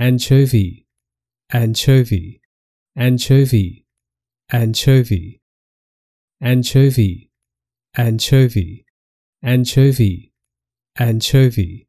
anchovy, anchovy, anchovy, anchovy, anchovy, anchovy, anchovy, anchovy,